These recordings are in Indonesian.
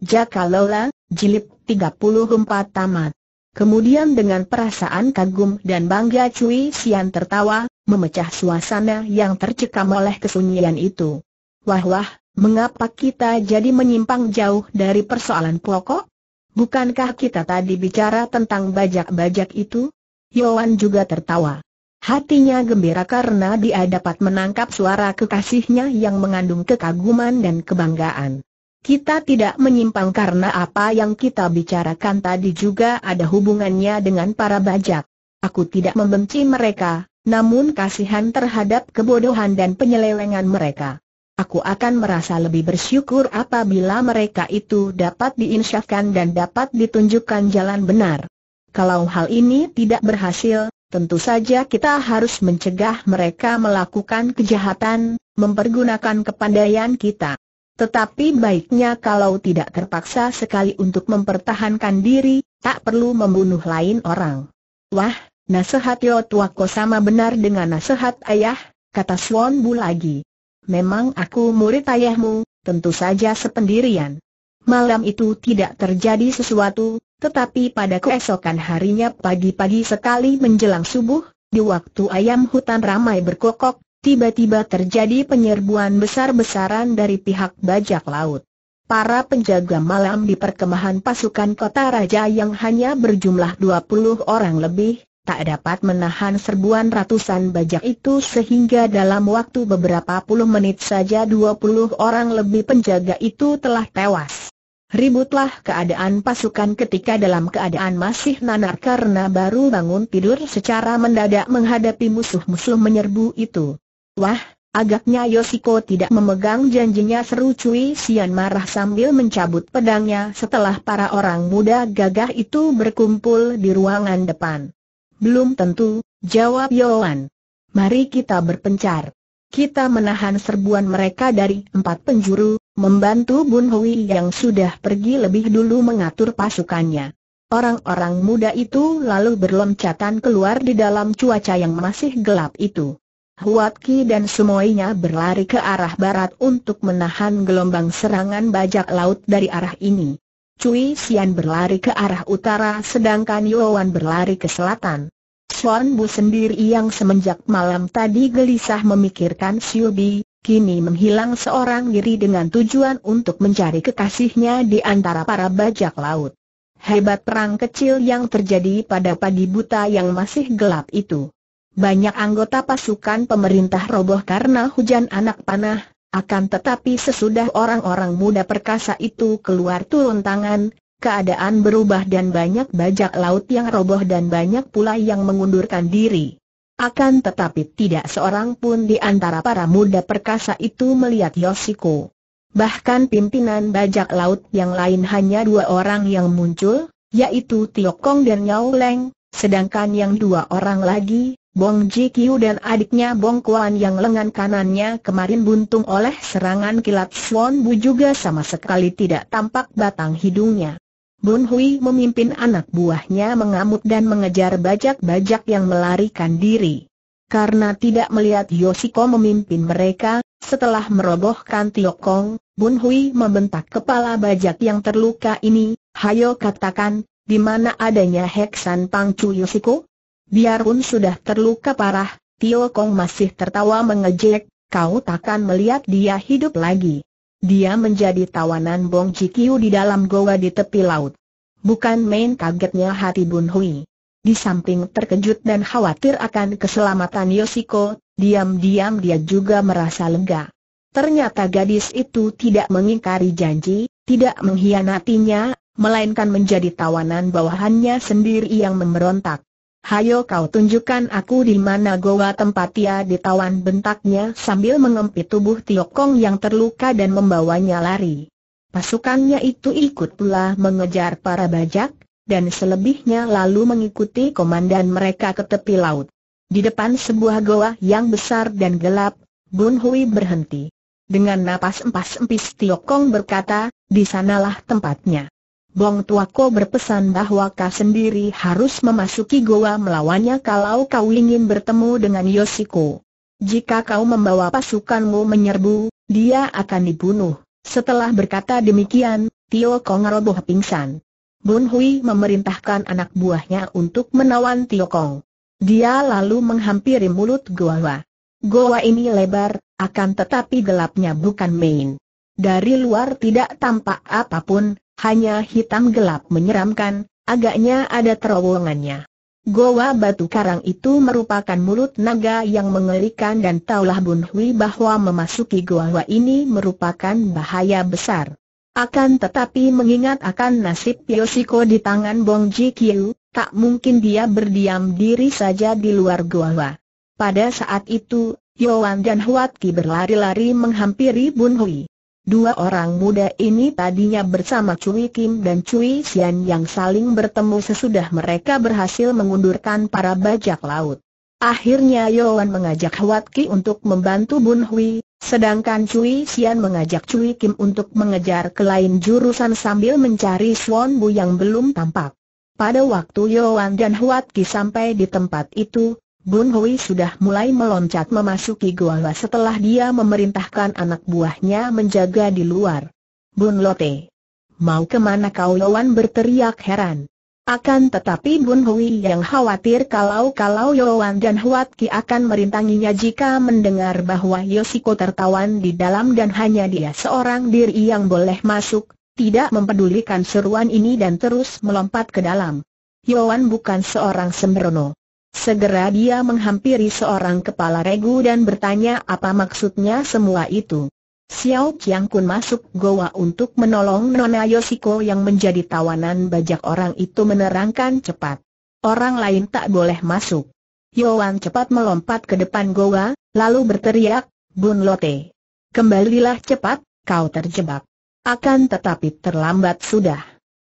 Jaka lola, jilid 34 tamat. Kemudian dengan perasaan kagum dan bangga Cui Sian tertawa, memecah suasana yang tercekam oleh kesunyian itu. Wah wah, mengapa kita jadi menyimpang jauh dari persoalan pokok? Bukankah kita tadi bicara tentang bajak-bajak itu? Yoan juga tertawa. Hatinya gembira karena dia dapat menangkap suara kekasihnya yang mengandung kekaguman dan kebanggaan kita tidak menyimpang karena apa yang kita bicarakan tadi juga ada hubungannya dengan para bajak. Aku tidak membenci mereka, namun kasihan terhadap kebodohan dan penyelewengan mereka. Aku akan merasa lebih bersyukur apabila mereka itu dapat diinsyafkan dan dapat ditunjukkan jalan benar. Kalau hal ini tidak berhasil, tentu saja kita harus mencegah mereka melakukan kejahatan, mempergunakan kepandaian kita. Tetapi baiknya kalau tidak terpaksa sekali untuk mempertahankan diri, tak perlu membunuh lain orang. Wah, nasihat Yo Tuako sama benar dengan nasihat ayah, kata Swan Bu lagi. Memang aku murid ayahmu, tentu saja sependirian. Malam itu tidak terjadi sesuatu, tetapi pada keesokan harinya pagi-pagi sekali menjelang subuh, di waktu ayam hutan ramai berkokok, tiba-tiba terjadi penyerbuan besar-besaran dari pihak bajak laut. Para penjaga malam di perkemahan pasukan kota raja yang hanya berjumlah 20 orang lebih, tak dapat menahan serbuan ratusan bajak itu sehingga dalam waktu beberapa puluh menit saja 20 orang lebih penjaga itu telah tewas. Ributlah keadaan pasukan ketika dalam keadaan masih nanar karena baru bangun tidur secara mendadak menghadapi musuh-musuh menyerbu itu. Wah, agaknya Yosiko tidak memegang janjinya seru Cui Sian marah sambil mencabut pedangnya setelah para orang muda gagah itu berkumpul di ruangan depan. Belum tentu, jawab Yohan. Mari kita berpencar. Kita menahan serbuan mereka dari empat penjuru, membantu Bun Hui yang sudah pergi lebih dulu mengatur pasukannya. Orang-orang muda itu lalu berloncatan keluar di dalam cuaca yang masih gelap itu. Huatki dan semuanya berlari ke arah barat untuk menahan gelombang serangan bajak laut dari arah ini. Cui Xian berlari ke arah utara sedangkan Yuan berlari ke selatan. Chuan Bu sendiri yang semenjak malam tadi gelisah memikirkan Xiu Bi, kini menghilang seorang diri dengan tujuan untuk mencari kekasihnya di antara para bajak laut. Hebat perang kecil yang terjadi pada pagi buta yang masih gelap itu. Banyak anggota pasukan pemerintah roboh karena hujan anak panah, akan tetapi sesudah orang-orang muda perkasa itu keluar turun tangan, keadaan berubah dan banyak bajak laut yang roboh dan banyak pula yang mengundurkan diri. Akan tetapi tidak seorang pun di antara para muda perkasa itu melihat Yosiko. Bahkan pimpinan bajak laut yang lain hanya dua orang yang muncul, yaitu Tiokong dan Yao Leng, sedangkan yang dua orang lagi, Bong Ji Kyu dan adiknya Bong Kuan yang lengan kanannya kemarin buntung oleh serangan kilat Swan Bu juga sama sekali tidak tampak batang hidungnya. Bun Hui memimpin anak buahnya mengamuk dan mengejar bajak-bajak yang melarikan diri. Karena tidak melihat Yosiko memimpin mereka, setelah merobohkan Tio Kong, Bun Hui membentak kepala bajak yang terluka ini, hayo katakan, di mana adanya Heksan Pangcu Yosiko? Biarpun sudah terluka parah, Tio Kong masih tertawa mengejek, kau takkan melihat dia hidup lagi. Dia menjadi tawanan Bong Jikiu di dalam goa di tepi laut. Bukan main kagetnya hati Bun Hui. Di samping terkejut dan khawatir akan keselamatan Yosiko, diam-diam dia juga merasa lega. Ternyata gadis itu tidak mengingkari janji, tidak mengkhianatinya, melainkan menjadi tawanan bawahannya sendiri yang memberontak. Hayo kau tunjukkan aku di mana goa tempat ia ditawan bentaknya sambil mengempit tubuh Tiokong Kong yang terluka dan membawanya lari. Pasukannya itu ikut pula mengejar para bajak, dan selebihnya lalu mengikuti komandan mereka ke tepi laut. Di depan sebuah goa yang besar dan gelap, Bun Hui berhenti. Dengan napas empas-empis Tiokong Kong berkata, di sanalah tempatnya. Bong tua ko berpesan bahwa kau sendiri harus memasuki goa melawannya kalau kau ingin bertemu dengan Yoshiko. Jika kau membawa pasukanmu menyerbu, dia akan dibunuh. Setelah berkata demikian, Tio Kong roboh pingsan. Bun Hui memerintahkan anak buahnya untuk menawan Tio Kong. Dia lalu menghampiri mulut goa. Goa ini lebar, akan tetapi gelapnya bukan main. Dari luar tidak tampak apapun, hanya hitam gelap menyeramkan, agaknya ada terowongannya. Goa batu karang itu merupakan mulut naga yang mengerikan dan taulah Bun Hui bahwa memasuki goa ini merupakan bahaya besar. Akan tetapi mengingat akan nasib Yosiko di tangan Bong Ji Kyu, tak mungkin dia berdiam diri saja di luar goa. Pada saat itu, Yoan dan Huat Ki berlari-lari menghampiri Bun Hui. Dua orang muda ini tadinya bersama Cui Kim dan Cui Xian yang saling bertemu sesudah mereka berhasil mengundurkan para bajak laut. Akhirnya Yoan mengajak Huat Ki untuk membantu Bun Hui, sedangkan Cui Xian mengajak Cui Kim untuk mengejar ke lain jurusan sambil mencari Swan Bu yang belum tampak. Pada waktu Yoan dan Huat Ki sampai di tempat itu, Bun Hui sudah mulai meloncat memasuki gua setelah dia memerintahkan anak buahnya menjaga di luar. Bun Lote, mau kemana kau Yowan berteriak heran. Akan tetapi Bun Hui yang khawatir kalau-kalau Yowan dan Huat Ki akan merintanginya jika mendengar bahwa Yosiko tertawan di dalam dan hanya dia seorang diri yang boleh masuk, tidak mempedulikan seruan ini dan terus melompat ke dalam. Yowan bukan seorang sembrono. Segera dia menghampiri seorang kepala regu dan bertanya apa maksudnya semua itu. Xiao Qiang Kun masuk goa untuk menolong Nona Yoshiko yang menjadi tawanan bajak orang itu menerangkan cepat. Orang lain tak boleh masuk. Yuan cepat melompat ke depan goa, lalu berteriak, Bun Lote. Kembalilah cepat, kau terjebak. Akan tetapi terlambat sudah.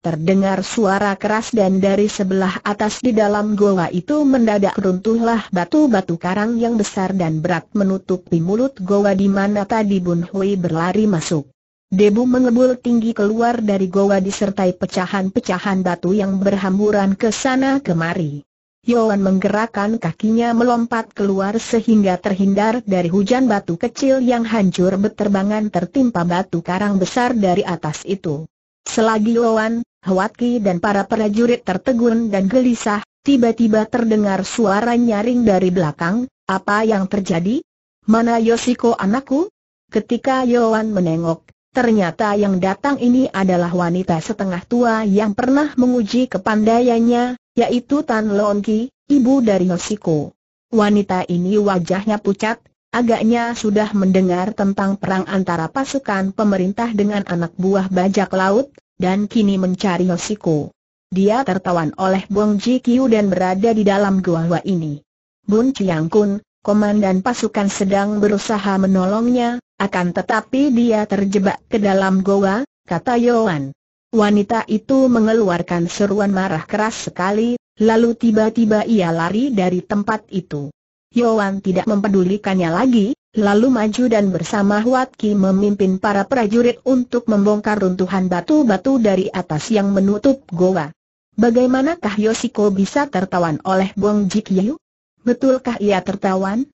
Terdengar suara keras dan dari sebelah atas di dalam goa itu mendadak runtuhlah batu-batu karang yang besar dan berat menutupi mulut goa di mana tadi Bun Hui berlari masuk. Debu mengebul tinggi keluar dari goa disertai pecahan-pecahan batu yang berhamburan ke sana kemari. Yohan menggerakkan kakinya melompat keluar sehingga terhindar dari hujan batu kecil yang hancur beterbangan tertimpa batu karang besar dari atas itu. Selagi Loan, Hwatki dan para prajurit tertegun dan gelisah, tiba-tiba terdengar suara nyaring dari belakang, apa yang terjadi? Mana Yoshiko anakku? Ketika Yoan menengok, ternyata yang datang ini adalah wanita setengah tua yang pernah menguji kepandaiannya, yaitu Tan Loan Ki, ibu dari Yoshiko. Wanita ini wajahnya pucat, Agaknya sudah mendengar tentang perang antara pasukan pemerintah dengan anak buah bajak laut, dan kini mencari Yoshiko. Dia tertawan oleh Bong Ji Kyu dan berada di dalam gua gua ini. Bun Chiang Kun, komandan pasukan sedang berusaha menolongnya, akan tetapi dia terjebak ke dalam goa, kata Yohan. Wanita itu mengeluarkan seruan marah keras sekali, lalu tiba-tiba ia lari dari tempat itu. Yoan tidak mempedulikannya lagi, lalu maju dan bersama Huat Ki memimpin para prajurit untuk membongkar runtuhan batu-batu dari atas yang menutup goa. Bagaimanakah Yosiko bisa tertawan oleh Bong Jikyu? Betulkah ia tertawan?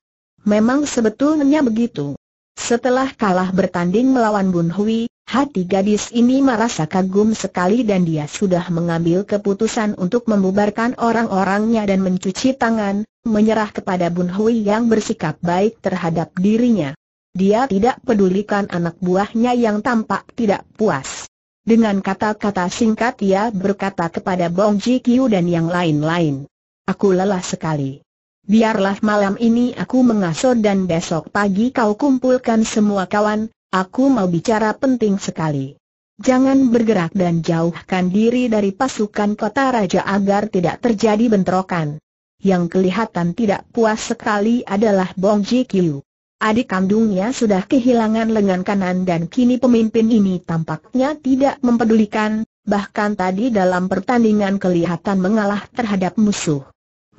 Memang sebetulnya begitu. Setelah kalah bertanding melawan Bun Hui, hati gadis ini merasa kagum sekali dan dia sudah mengambil keputusan untuk membubarkan orang-orangnya dan mencuci tangan, menyerah kepada Bun Hui yang bersikap baik terhadap dirinya. Dia tidak pedulikan anak buahnya yang tampak tidak puas. Dengan kata-kata singkat ia berkata kepada Bong Ji Kiu dan yang lain-lain. Aku lelah sekali. Biarlah malam ini aku mengasuh dan besok pagi kau kumpulkan semua kawan, aku mau bicara penting sekali. Jangan bergerak dan jauhkan diri dari pasukan kota raja agar tidak terjadi bentrokan yang kelihatan tidak puas sekali adalah Bong Ji Kiu. Adik kandungnya sudah kehilangan lengan kanan dan kini pemimpin ini tampaknya tidak mempedulikan, bahkan tadi dalam pertandingan kelihatan mengalah terhadap musuh.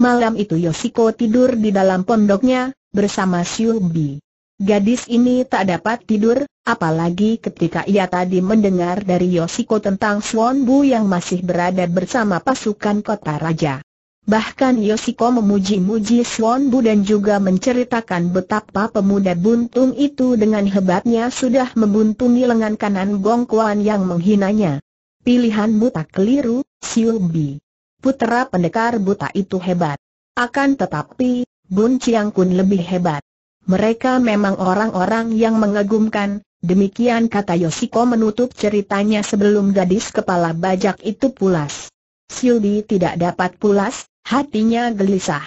Malam itu Yoshiko tidur di dalam pondoknya, bersama Xiubi. Gadis ini tak dapat tidur, apalagi ketika ia tadi mendengar dari Yoshiko tentang Swan Bu yang masih berada bersama pasukan kota raja. Bahkan Yosiko memuji-muji Swan Bu dan juga menceritakan betapa pemuda buntung itu dengan hebatnya sudah membuntungi lengan kanan Gong Kuan yang menghinanya. Pilihanmu tak keliru, Siu Bi. Putera pendekar buta itu hebat. Akan tetapi, Bun Chiang Kun lebih hebat. Mereka memang orang-orang yang mengagumkan, demikian kata Yosiko menutup ceritanya sebelum gadis kepala bajak itu pulas. Bi tidak dapat pulas, Hatinya gelisah.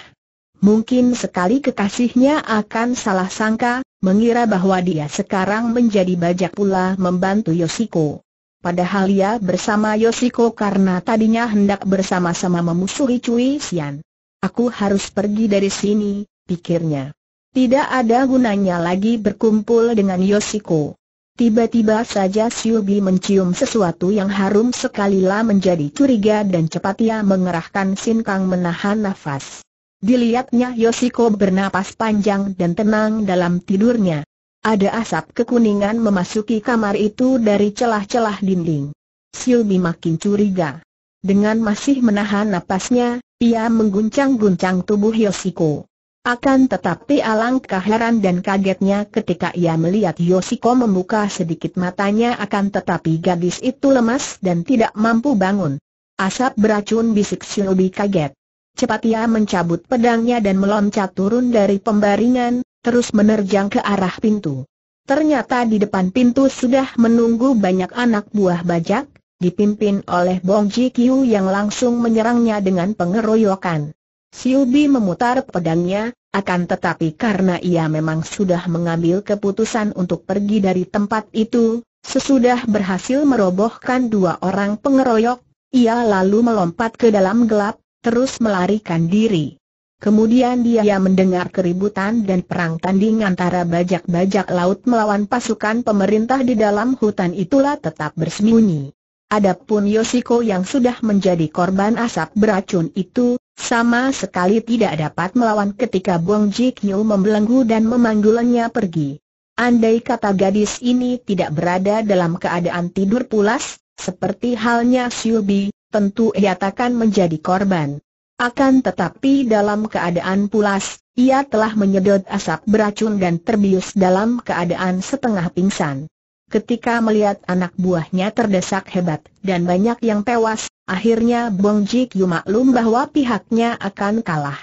Mungkin sekali kekasihnya akan salah sangka, mengira bahwa dia sekarang menjadi bajak pula membantu Yosiko. Padahal ia bersama Yosiko karena tadinya hendak bersama-sama memusuhi Cui Xian. Aku harus pergi dari sini, pikirnya. Tidak ada gunanya lagi berkumpul dengan Yosiko. Tiba-tiba saja Siubi mencium sesuatu yang harum sekali. lah menjadi curiga dan cepat ia mengerahkan sinkang menahan nafas. Dilihatnya Yosiko bernapas panjang dan tenang dalam tidurnya. Ada asap kekuningan memasuki kamar itu dari celah-celah dinding. Siubi makin curiga. Dengan masih menahan napasnya, ia mengguncang-guncang tubuh Yosiko. Akan tetapi alangkah heran dan kagetnya ketika ia melihat Yoshiko membuka sedikit matanya akan tetapi gadis itu lemas dan tidak mampu bangun. Asap beracun bisik Shinobi kaget. Cepat ia mencabut pedangnya dan meloncat turun dari pembaringan, terus menerjang ke arah pintu. Ternyata di depan pintu sudah menunggu banyak anak buah bajak, dipimpin oleh Bong Ji Kyu yang langsung menyerangnya dengan pengeroyokan. Siubi memutar pedangnya, akan tetapi karena ia memang sudah mengambil keputusan untuk pergi dari tempat itu, sesudah berhasil merobohkan dua orang pengeroyok, ia lalu melompat ke dalam gelap, terus melarikan diri. Kemudian dia mendengar keributan dan perang tanding antara bajak-bajak laut melawan pasukan pemerintah di dalam hutan itulah tetap bersembunyi. Adapun Yoshiko yang sudah menjadi korban asap beracun itu, sama sekali tidak dapat melawan ketika Bong Ji Kyo membelenggu dan memanggulannya pergi. Andai kata gadis ini tidak berada dalam keadaan tidur pulas, seperti halnya Siubi, tentu ia takkan menjadi korban. Akan tetapi dalam keadaan pulas, ia telah menyedot asap beracun dan terbius dalam keadaan setengah pingsan. Ketika melihat anak buahnya terdesak hebat dan banyak yang tewas, Akhirnya Bong Ji maklum bahwa pihaknya akan kalah.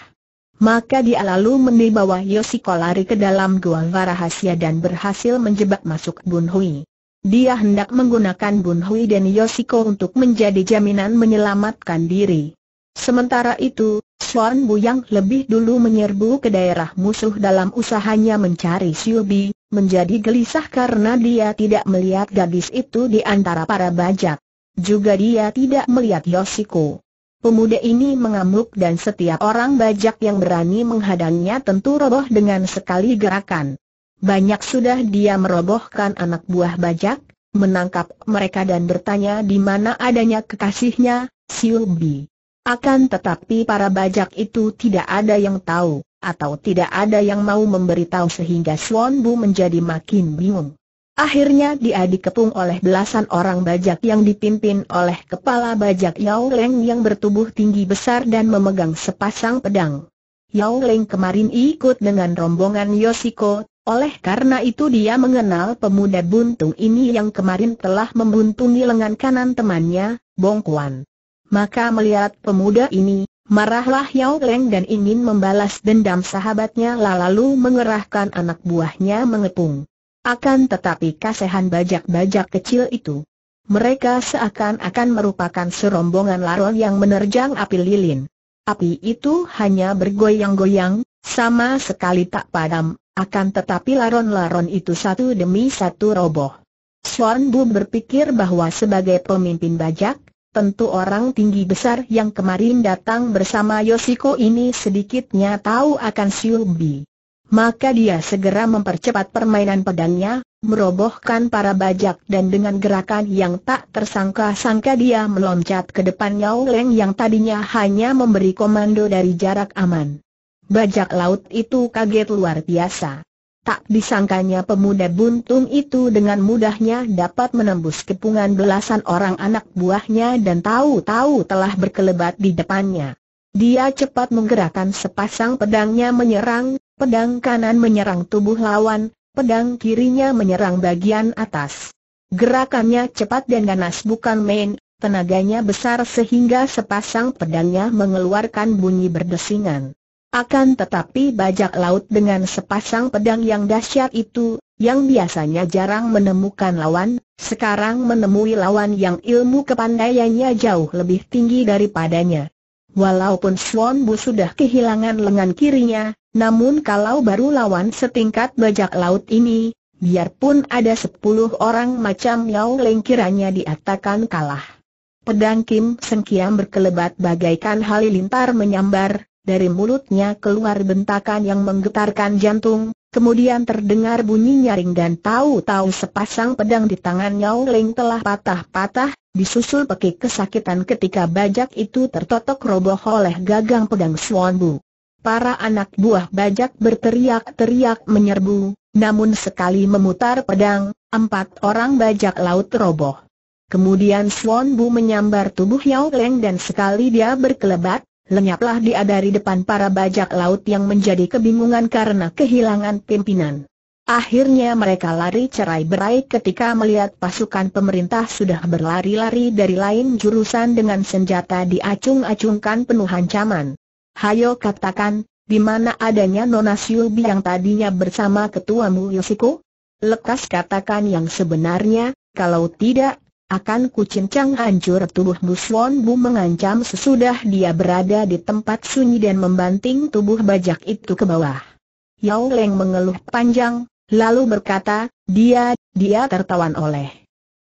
Maka dia lalu membawa Yosiko lari ke dalam gua rahasia dan berhasil menjebak masuk Bun Hui. Dia hendak menggunakan Bun Hui dan Yosiko untuk menjadi jaminan menyelamatkan diri. Sementara itu, Swan Bu yang lebih dulu menyerbu ke daerah musuh dalam usahanya mencari Siubi, menjadi gelisah karena dia tidak melihat gadis itu di antara para bajak. Juga dia tidak melihat Yoshiko. Pemuda ini mengamuk dan setiap orang bajak yang berani menghadangnya tentu roboh dengan sekali gerakan. Banyak sudah dia merobohkan anak buah bajak, menangkap mereka dan bertanya di mana adanya kekasihnya, Siubi. Akan tetapi para bajak itu tidak ada yang tahu, atau tidak ada yang mau memberitahu sehingga Swan Bu menjadi makin bingung. Akhirnya dia dikepung oleh belasan orang bajak yang dipimpin oleh kepala bajak Yao Leng yang bertubuh tinggi besar dan memegang sepasang pedang. Yao Leng kemarin ikut dengan rombongan Yoshiko, oleh karena itu dia mengenal pemuda buntung ini yang kemarin telah membuntungi lengan kanan temannya, Bong Kuan. Maka melihat pemuda ini, marahlah Yao Leng dan ingin membalas dendam sahabatnya lalu mengerahkan anak buahnya mengepung. Akan tetapi kasehan bajak-bajak kecil itu. Mereka seakan-akan merupakan serombongan laron yang menerjang api lilin. Api itu hanya bergoyang-goyang, sama sekali tak padam, akan tetapi laron-laron itu satu demi satu roboh. Swan Bu berpikir bahwa sebagai pemimpin bajak, tentu orang tinggi besar yang kemarin datang bersama Yoshiko ini sedikitnya tahu akan Siubi maka dia segera mempercepat permainan pedangnya, merobohkan para bajak dan dengan gerakan yang tak tersangka-sangka dia meloncat ke depan Yao Leng yang tadinya hanya memberi komando dari jarak aman. Bajak laut itu kaget luar biasa. Tak disangkanya pemuda buntung itu dengan mudahnya dapat menembus kepungan belasan orang anak buahnya dan tahu-tahu telah berkelebat di depannya. Dia cepat menggerakkan sepasang pedangnya menyerang, pedang kanan menyerang tubuh lawan, pedang kirinya menyerang bagian atas. Gerakannya cepat dan ganas bukan main, tenaganya besar sehingga sepasang pedangnya mengeluarkan bunyi berdesingan. Akan tetapi bajak laut dengan sepasang pedang yang dahsyat itu, yang biasanya jarang menemukan lawan, sekarang menemui lawan yang ilmu kepandaiannya jauh lebih tinggi daripadanya. Walaupun Swan Bu sudah kehilangan lengan kirinya, namun kalau baru lawan setingkat bajak laut ini, biarpun ada sepuluh orang macam Yao Leng kiranya diatakan kalah. Pedang Kim sengkian berkelebat bagaikan halilintar menyambar, dari mulutnya keluar bentakan yang menggetarkan jantung, kemudian terdengar bunyi nyaring dan tahu-tahu sepasang pedang di tangan Yao Leng telah patah-patah, disusul pekik kesakitan ketika bajak itu tertotok roboh oleh gagang pedang Swan Bu para anak buah bajak berteriak-teriak menyerbu, namun sekali memutar pedang, empat orang bajak laut roboh. Kemudian Swan Bu menyambar tubuh Yao Leng dan sekali dia berkelebat, lenyaplah dia dari depan para bajak laut yang menjadi kebingungan karena kehilangan pimpinan. Akhirnya mereka lari cerai berai ketika melihat pasukan pemerintah sudah berlari-lari dari lain jurusan dengan senjata diacung-acungkan penuh ancaman hayo katakan, di mana adanya Nona Siubi yang tadinya bersama ketuamu Yosiko? Lekas katakan yang sebenarnya, kalau tidak, akan kucincang hancur tubuh Buswon Bu mengancam sesudah dia berada di tempat sunyi dan membanting tubuh bajak itu ke bawah. Yao Leng mengeluh panjang, lalu berkata, dia, dia tertawan oleh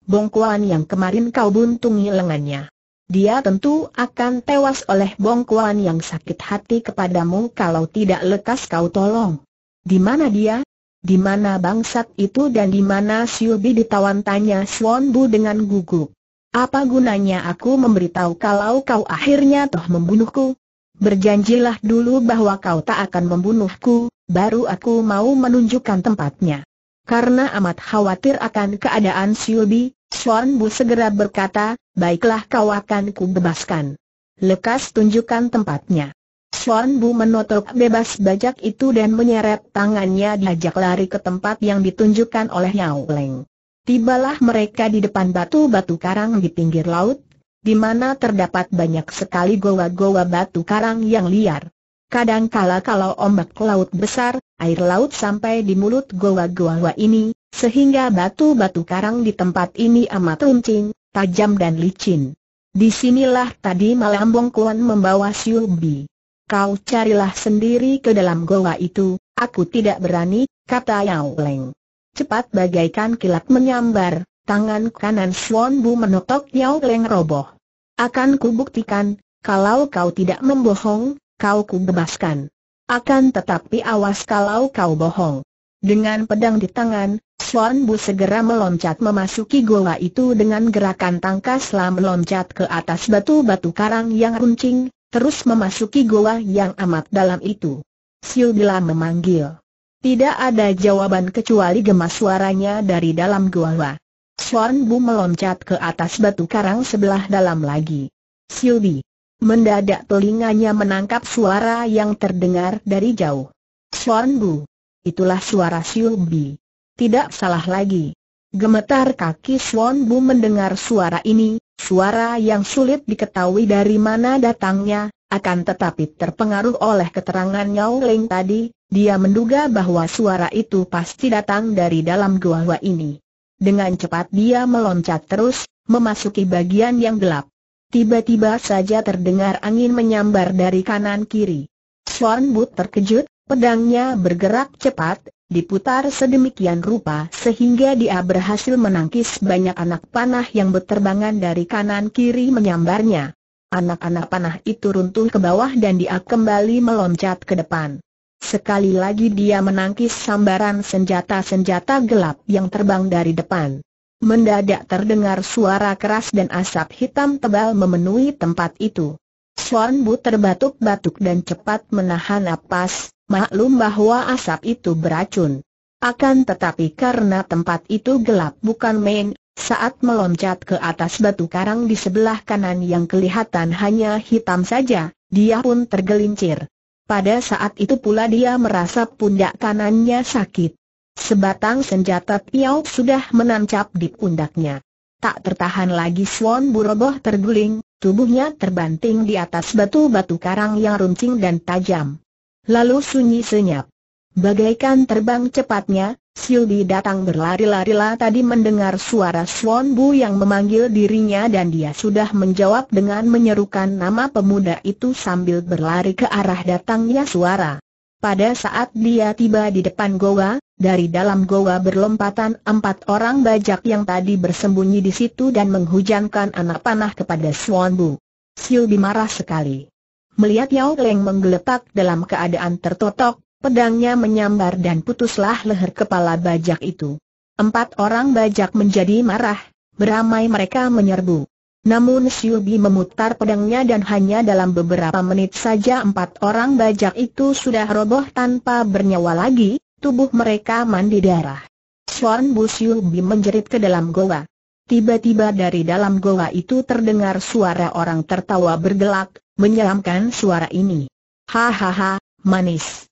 bongkuan yang kemarin kau buntungi lengannya dia tentu akan tewas oleh bongkuan yang sakit hati kepadamu kalau tidak lekas kau tolong. Di mana dia? Di mana bangsat itu dan di mana Siubi ditawan tanya Swan Bu dengan gugup. Apa gunanya aku memberitahu kalau kau akhirnya toh membunuhku? Berjanjilah dulu bahwa kau tak akan membunuhku, baru aku mau menunjukkan tempatnya. Karena amat khawatir akan keadaan Siubi, Suan Bu segera berkata, baiklah kau akan ku bebaskan. Lekas tunjukkan tempatnya. Suan Bu menotok bebas bajak itu dan menyeret tangannya diajak lari ke tempat yang ditunjukkan oleh Yao Leng. Tibalah mereka di depan batu-batu karang di pinggir laut, di mana terdapat banyak sekali goa-goa batu karang yang liar. Kadang-kala kalau ombak laut besar, air laut sampai di mulut goa-goa ini, sehingga batu-batu karang di tempat ini amat runcing, tajam dan licin. Disinilah tadi malam Bongkuan membawa Siubi. Kau carilah sendiri ke dalam goa itu, aku tidak berani, kata Yao Leng. Cepat bagaikan kilat menyambar, tangan kanan Suan Bu menotok Yao Leng roboh. Akan kubuktikan, kalau kau tidak membohong, kau kubebaskan. Akan tetapi awas kalau kau bohong. Dengan pedang di tangan, Swan Bu segera meloncat memasuki goa itu dengan gerakan tangkas selam meloncat ke atas batu-batu karang yang runcing, terus memasuki goa yang amat dalam itu. Siu Bila memanggil. Tidak ada jawaban kecuali gemas suaranya dari dalam goa. Swan Bu meloncat ke atas batu karang sebelah dalam lagi. Silbi, Mendadak telinganya menangkap suara yang terdengar dari jauh. Suan Bu. Itulah suara Siu Bi. Tidak salah lagi. Gemetar kaki Suan Bu mendengar suara ini, suara yang sulit diketahui dari mana datangnya, akan tetapi terpengaruh oleh keterangan Yao Ling tadi, dia menduga bahwa suara itu pasti datang dari dalam gua ini. Dengan cepat dia meloncat terus, memasuki bagian yang gelap. Tiba-tiba saja terdengar angin menyambar dari kanan kiri. Swan But terkejut, pedangnya bergerak cepat, diputar sedemikian rupa sehingga dia berhasil menangkis banyak anak panah yang berterbangan dari kanan kiri menyambarnya. Anak-anak panah itu runtuh ke bawah dan dia kembali meloncat ke depan. Sekali lagi dia menangkis sambaran senjata-senjata gelap yang terbang dari depan. Mendadak terdengar suara keras dan asap hitam tebal memenuhi tempat itu. Suan Bu terbatuk-batuk dan cepat menahan napas, maklum bahwa asap itu beracun. Akan tetapi karena tempat itu gelap bukan main, saat meloncat ke atas batu karang di sebelah kanan yang kelihatan hanya hitam saja, dia pun tergelincir. Pada saat itu pula dia merasa pundak kanannya sakit. Sebatang senjata Piao sudah menancap di pundaknya. Tak tertahan lagi Swan Buroboh terguling, tubuhnya terbanting di atas batu-batu karang yang runcing dan tajam. Lalu sunyi senyap. Bagaikan terbang cepatnya, Silbi datang berlari-larilah tadi mendengar suara Swan Bu yang memanggil dirinya dan dia sudah menjawab dengan menyerukan nama pemuda itu sambil berlari ke arah datangnya suara. Pada saat dia tiba di depan goa, dari dalam goa berlompatan empat orang bajak yang tadi bersembunyi di situ dan menghujankan anak panah kepada Swan Bu. Siu marah sekali. Melihat Yao Leng menggeletak dalam keadaan tertotok, pedangnya menyambar dan putuslah leher kepala bajak itu. Empat orang bajak menjadi marah, beramai mereka menyerbu. Namun Siubi memutar pedangnya dan hanya dalam beberapa menit saja empat orang bajak itu sudah roboh tanpa bernyawa lagi, tubuh mereka mandi darah. Sean Bu Siubi menjerit ke dalam goa. Tiba-tiba dari dalam goa itu terdengar suara orang tertawa bergelak, menyeramkan suara ini. Hahaha, manis.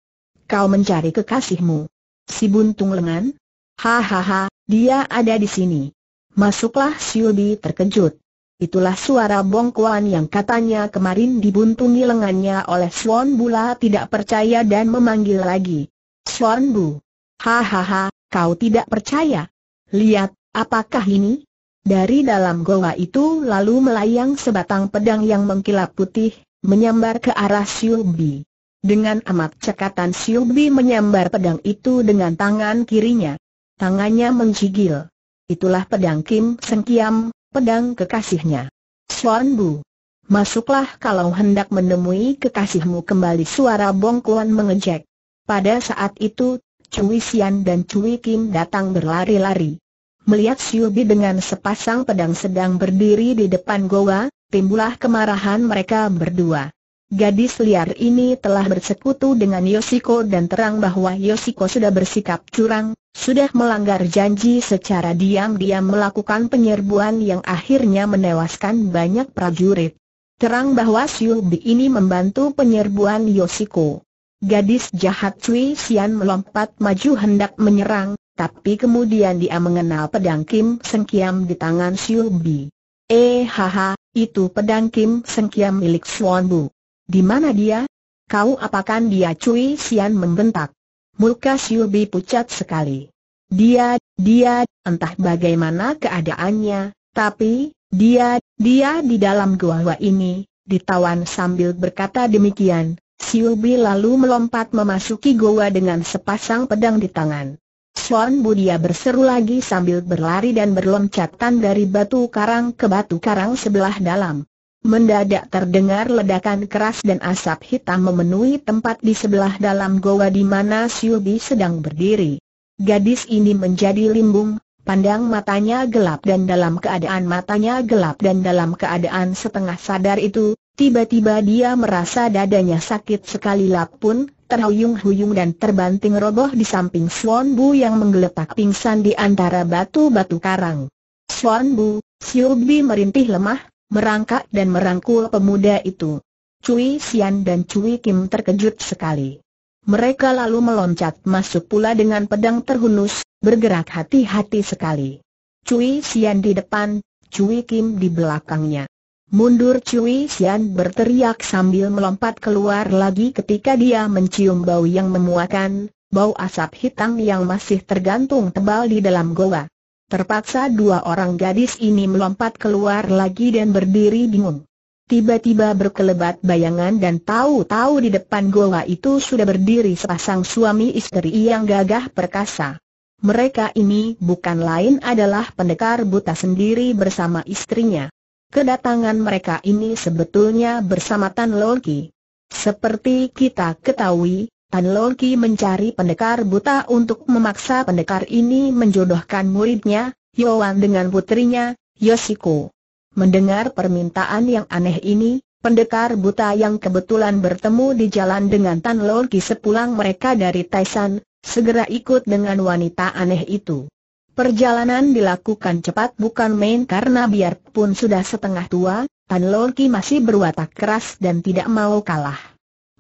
Kau mencari kekasihmu. Si buntung lengan? Hahaha, dia ada di sini. Masuklah Siubi terkejut. Itulah suara Kuan yang katanya kemarin dibuntungi lengannya oleh Swan Bula tidak percaya dan memanggil lagi. Swan Bu. Hahaha, kau tidak percaya? Lihat, apakah ini? Dari dalam goa itu lalu melayang sebatang pedang yang mengkilap putih, menyambar ke arah Siubi. Dengan amat cekatan Siubi menyambar pedang itu dengan tangan kirinya. Tangannya mencigil. Itulah pedang Kim Sengkiam, pedang kekasihnya. Suan Bu. Masuklah kalau hendak menemui kekasihmu kembali suara Bongkuan mengejek. Pada saat itu, Cui Xian dan Cui Kim datang berlari-lari. Melihat Siubi dengan sepasang pedang sedang berdiri di depan goa, timbulah kemarahan mereka berdua. Gadis liar ini telah bersekutu dengan Yosiko dan terang bahwa Yosiko sudah bersikap curang, sudah melanggar janji secara diam-diam melakukan penyerbuan yang akhirnya menewaskan banyak prajurit. Terang bahwa Siubi ini membantu penyerbuan Yosiko. Gadis jahat Cui Xian melompat maju hendak menyerang, tapi kemudian dia mengenal pedang Kim Sengkiam di tangan Siubi. Eh haha, itu pedang Kim Sengkiam milik Swan Bu. Di mana dia? Kau apakan dia Cui Sian membentak. Muka Siubi pucat sekali. Dia, dia, entah bagaimana keadaannya, tapi, dia, dia di dalam gua gua ini, ditawan sambil berkata demikian, Siubi lalu melompat memasuki gua dengan sepasang pedang di tangan. Suan Budia berseru lagi sambil berlari dan berloncatan dari batu karang ke batu karang sebelah dalam. Mendadak terdengar ledakan keras dan asap hitam memenuhi tempat di sebelah dalam goa di mana Siubi sedang berdiri. Gadis ini menjadi limbung, pandang matanya gelap dan dalam keadaan matanya gelap dan dalam keadaan setengah sadar itu, tiba-tiba dia merasa dadanya sakit sekali lap pun, terhuyung-huyung dan terbanting roboh di samping Swan Bu yang menggeletak pingsan di antara batu-batu karang. Swan Bu, Siubi merintih lemah, merangkak dan merangkul pemuda itu. Cui Xian dan Cui Kim terkejut sekali. Mereka lalu meloncat masuk pula dengan pedang terhunus, bergerak hati-hati sekali. Cui Xian di depan, Cui Kim di belakangnya. Mundur Cui Xian berteriak sambil melompat keluar lagi ketika dia mencium bau yang memuakan, bau asap hitam yang masih tergantung tebal di dalam goa. Terpaksa dua orang gadis ini melompat keluar lagi dan berdiri bingung. Tiba-tiba berkelebat bayangan dan tahu-tahu di depan goa itu sudah berdiri sepasang suami istri yang gagah perkasa. Mereka ini bukan lain adalah pendekar buta sendiri bersama istrinya. Kedatangan mereka ini sebetulnya bersamatan Loki. Seperti kita ketahui, Tan Loki mencari pendekar buta untuk memaksa pendekar ini menjodohkan muridnya, Yoan dengan putrinya, Yoshiko. Mendengar permintaan yang aneh ini, pendekar buta yang kebetulan bertemu di jalan dengan Tan Loki sepulang mereka dari Taisan, segera ikut dengan wanita aneh itu. Perjalanan dilakukan cepat bukan main karena biarpun sudah setengah tua, Tan Loki masih berwatak keras dan tidak mau kalah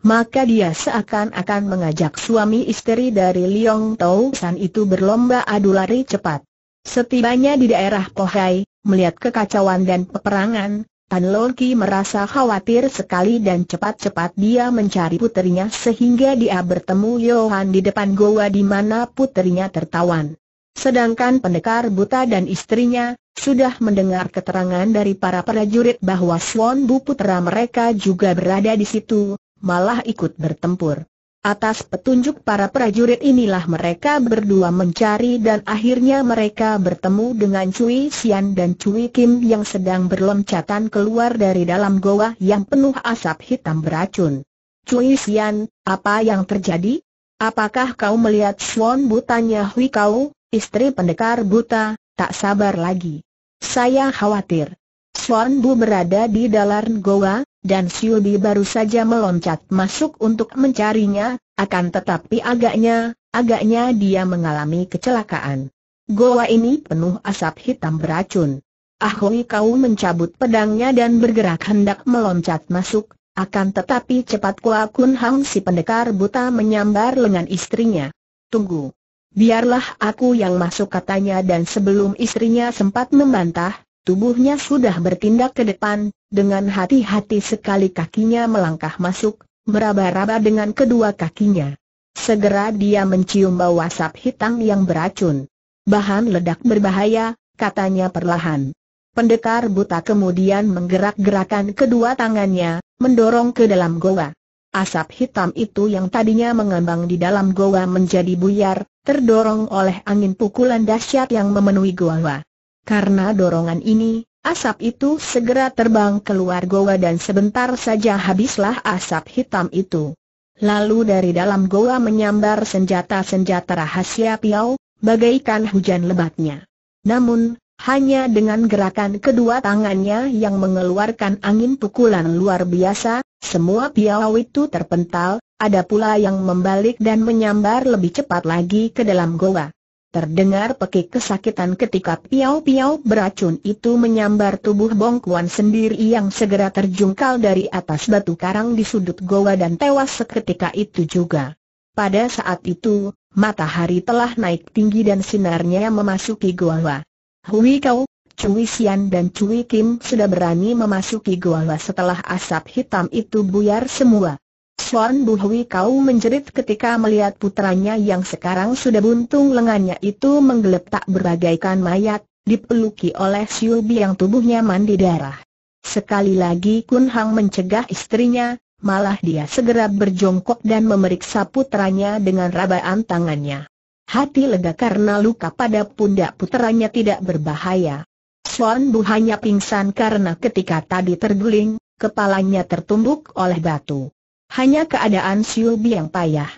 maka dia seakan-akan mengajak suami istri dari Liong Tau San itu berlomba adu lari cepat. Setibanya di daerah Pohai, melihat kekacauan dan peperangan, Tan Loki merasa khawatir sekali dan cepat-cepat dia mencari putrinya sehingga dia bertemu Yohan di depan goa di mana putrinya tertawan. Sedangkan pendekar buta dan istrinya, sudah mendengar keterangan dari para prajurit bahwa Swan Bu putra mereka juga berada di situ, malah ikut bertempur. Atas petunjuk para prajurit inilah mereka berdua mencari dan akhirnya mereka bertemu dengan Cui Xian dan Cui Kim yang sedang berloncatan keluar dari dalam goa yang penuh asap hitam beracun. Cui Xian, apa yang terjadi? Apakah kau melihat Swan butanya Hui Kau, istri pendekar buta, tak sabar lagi? Saya khawatir. Swan Bu berada di dalam goa, dan Siulbi baru saja meloncat masuk untuk mencarinya, akan tetapi agaknya, agaknya dia mengalami kecelakaan. Goa ini penuh asap hitam beracun. Ahui kau mencabut pedangnya dan bergerak hendak meloncat masuk, akan tetapi cepat Kua Kun Hang si pendekar buta menyambar lengan istrinya. Tunggu. Biarlah aku yang masuk katanya dan sebelum istrinya sempat membantah, Tubuhnya sudah bertindak ke depan, dengan hati-hati sekali kakinya melangkah masuk, meraba-raba dengan kedua kakinya. Segera dia mencium bau asap hitam yang beracun. Bahan ledak berbahaya, katanya perlahan. Pendekar buta kemudian menggerak-gerakan kedua tangannya, mendorong ke dalam goa. Asap hitam itu yang tadinya mengembang di dalam goa menjadi buyar, terdorong oleh angin pukulan dahsyat yang memenuhi goa. Karena dorongan ini, asap itu segera terbang keluar goa dan sebentar saja habislah asap hitam itu. Lalu dari dalam goa menyambar senjata-senjata rahasia Piau, bagaikan hujan lebatnya. Namun, hanya dengan gerakan kedua tangannya yang mengeluarkan angin pukulan luar biasa, semua piau itu terpental, ada pula yang membalik dan menyambar lebih cepat lagi ke dalam goa. Terdengar pekik kesakitan ketika piau-piau beracun itu menyambar tubuh Bongkuan sendiri yang segera terjungkal dari atas batu karang di sudut goa dan tewas seketika itu juga. Pada saat itu, matahari telah naik tinggi dan sinarnya memasuki goa. Hui Kau, Cui Xian dan Cui Kim sudah berani memasuki goa setelah asap hitam itu buyar semua. Suan Buhui kau menjerit ketika melihat putranya yang sekarang sudah buntung lengannya itu menggeletak berbagaikan mayat, dipeluki oleh Siu yang tubuhnya mandi darah. Sekali lagi Kun Hang mencegah istrinya, malah dia segera berjongkok dan memeriksa putranya dengan rabaan tangannya. Hati lega karena luka pada pundak putranya tidak berbahaya. Suan Bu hanya pingsan karena ketika tadi terguling, kepalanya tertumbuk oleh batu. Hanya keadaan Siubi yang payah.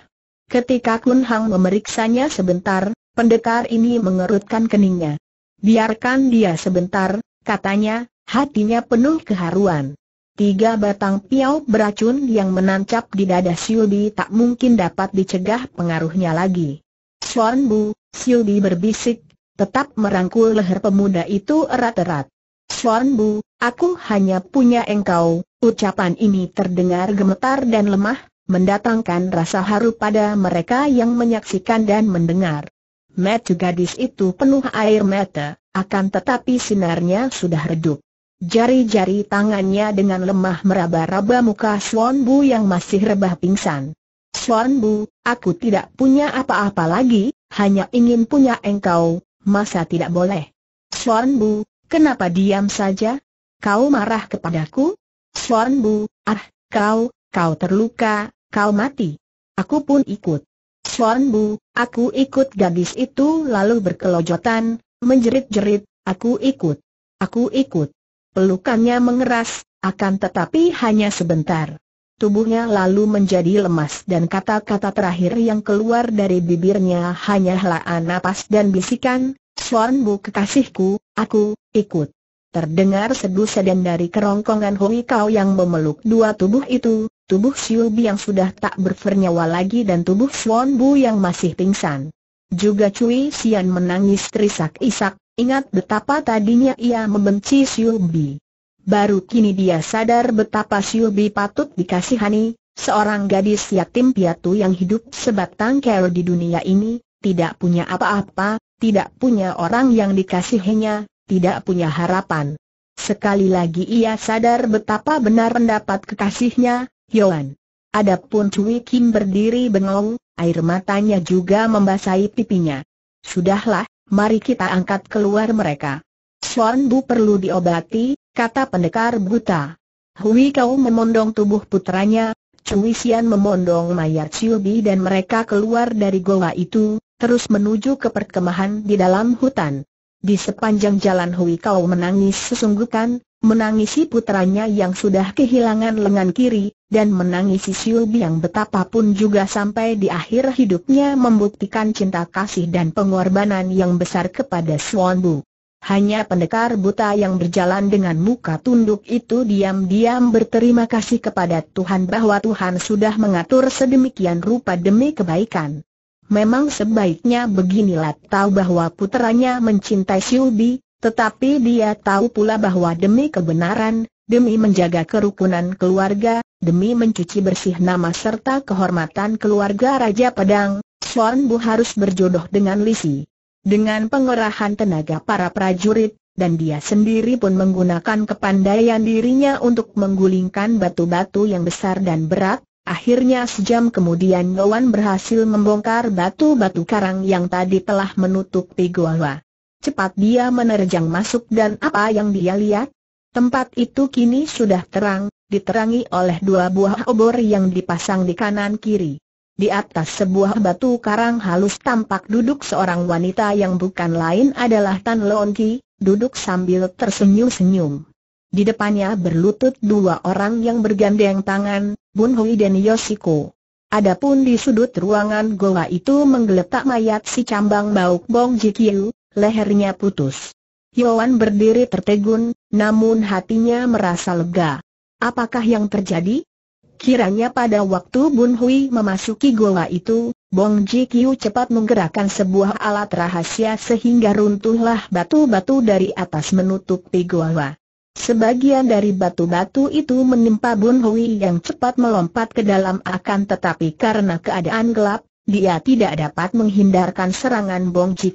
Ketika Kun Hang memeriksanya sebentar, pendekar ini mengerutkan keningnya. Biarkan dia sebentar, katanya, hatinya penuh keharuan. Tiga batang piau beracun yang menancap di dada Siubi tak mungkin dapat dicegah pengaruhnya lagi. Suan Bu, Siubi berbisik, tetap merangkul leher pemuda itu erat-erat. Suan Bu, aku hanya punya engkau, Ucapan ini terdengar gemetar dan lemah, mendatangkan rasa haru pada mereka yang menyaksikan dan mendengar. Mata gadis itu penuh air mata, akan tetapi sinarnya sudah redup. Jari-jari tangannya dengan lemah meraba-raba muka Swan Bu yang masih rebah pingsan. Swan Bu, aku tidak punya apa-apa lagi, hanya ingin punya engkau, masa tidak boleh? Swan Bu, kenapa diam saja? Kau marah kepadaku? Chuan Bu, ah, kau, kau terluka, kau mati. Aku pun ikut. Chuan Bu, aku ikut gadis itu lalu berkelojotan, menjerit-jerit, aku ikut. Aku ikut. Pelukannya mengeras, akan tetapi hanya sebentar. Tubuhnya lalu menjadi lemas dan kata-kata terakhir yang keluar dari bibirnya hanya helaan napas dan bisikan, Suan Bu kekasihku, aku, ikut. Terdengar sedu sedan dari kerongkongan Hui Kau yang memeluk dua tubuh itu, tubuh Xiu Bi yang sudah tak bernyawa lagi dan tubuh Swan Bu yang masih pingsan. Juga Cui Xian menangis terisak-isak, ingat betapa tadinya ia membenci Xiu Bi. Baru kini dia sadar betapa Xiu Bi patut dikasihani, seorang gadis yatim piatu yang hidup sebatang kara di dunia ini, tidak punya apa-apa, tidak punya orang yang dikasihinya, tidak punya harapan. Sekali lagi ia sadar betapa benar pendapat kekasihnya, Yohan. Adapun Cui Kim berdiri bengong, air matanya juga membasahi pipinya. Sudahlah, mari kita angkat keluar mereka. Suan Bu perlu diobati, kata pendekar buta. Hui Kau memondong tubuh putranya, Cui Sian memondong mayat Bi dan mereka keluar dari goa itu, terus menuju ke perkemahan di dalam hutan. Di sepanjang jalan Hui Kau menangis sesungguhkan, menangisi putranya yang sudah kehilangan lengan kiri, dan menangisi Siu yang betapapun juga sampai di akhir hidupnya membuktikan cinta kasih dan pengorbanan yang besar kepada Suan Bu. Hanya pendekar buta yang berjalan dengan muka tunduk itu diam-diam berterima kasih kepada Tuhan bahwa Tuhan sudah mengatur sedemikian rupa demi kebaikan. Memang sebaiknya beginilah tahu bahwa putranya mencintai Siubi, tetapi dia tahu pula bahwa demi kebenaran, demi menjaga kerukunan keluarga, demi mencuci bersih nama serta kehormatan keluarga Raja Pedang, Suan Bu harus berjodoh dengan Lisi. Dengan pengerahan tenaga para prajurit, dan dia sendiri pun menggunakan kepandaian dirinya untuk menggulingkan batu-batu yang besar dan berat, Akhirnya sejam kemudian Noan berhasil membongkar batu-batu karang yang tadi telah menutupi goa. Cepat dia menerjang masuk dan apa yang dia lihat? Tempat itu kini sudah terang, diterangi oleh dua buah obor yang dipasang di kanan kiri. Di atas sebuah batu karang halus tampak duduk seorang wanita yang bukan lain adalah Tan Lon Ki, duduk sambil tersenyum-senyum. Di depannya berlutut dua orang yang bergandeng tangan, Bun Hui dan Yoshiko. Adapun di sudut ruangan goa itu menggeletak mayat si cambang bauk Bong Jikyu, lehernya putus. Yuan berdiri tertegun, namun hatinya merasa lega. Apakah yang terjadi? Kiranya pada waktu Bun Hui memasuki goa itu, Bong Jikyu cepat menggerakkan sebuah alat rahasia sehingga runtuhlah batu-batu dari atas menutupi goa. Sebagian dari batu-batu itu menimpa Bun Hui yang cepat melompat ke dalam akan tetapi karena keadaan gelap, dia tidak dapat menghindarkan serangan Bong Ji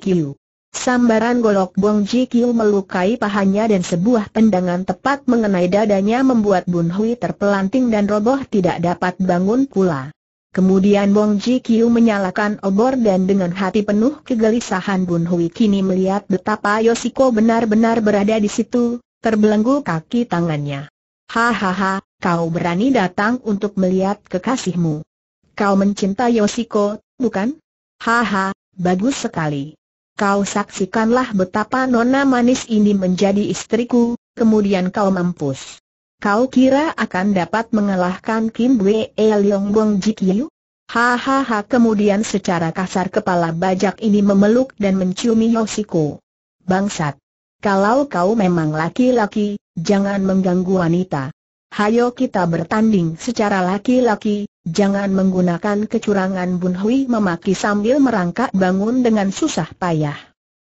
Sambaran golok Bong Ji melukai pahanya dan sebuah tendangan tepat mengenai dadanya membuat Bun Hui terpelanting dan roboh tidak dapat bangun pula. Kemudian Bong Ji menyalakan obor dan dengan hati penuh kegelisahan Bun Hui kini melihat betapa Yosiko benar-benar berada di situ, terbelenggu kaki tangannya. Hahaha, kau berani datang untuk melihat kekasihmu. Kau mencinta Yoshiko, bukan? Haha, bagus sekali. Kau saksikanlah betapa nona manis ini menjadi istriku, kemudian kau mampus. Kau kira akan dapat mengalahkan Kim E. Leong Bong Jikyu? Hahaha kemudian secara kasar kepala bajak ini memeluk dan menciumi Yoshiko. Bangsat! Kalau kau memang laki-laki, jangan mengganggu wanita. Hayo kita bertanding secara laki-laki, jangan menggunakan kecurangan Bun Hui memaki sambil merangkak bangun dengan susah payah.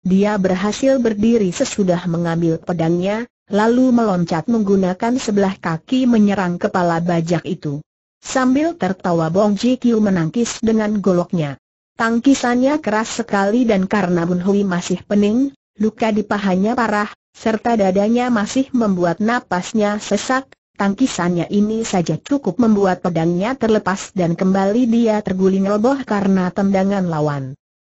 Dia berhasil berdiri sesudah mengambil pedangnya, lalu meloncat menggunakan sebelah kaki menyerang kepala bajak itu. Sambil tertawa Bong Ji Kyu menangkis dengan goloknya. Tangkisannya keras sekali dan karena Bun Hui masih pening, luka di pahanya parah, serta dadanya masih membuat napasnya sesak, tangkisannya ini saja cukup membuat pedangnya terlepas dan kembali dia terguling roboh karena tendangan lawan.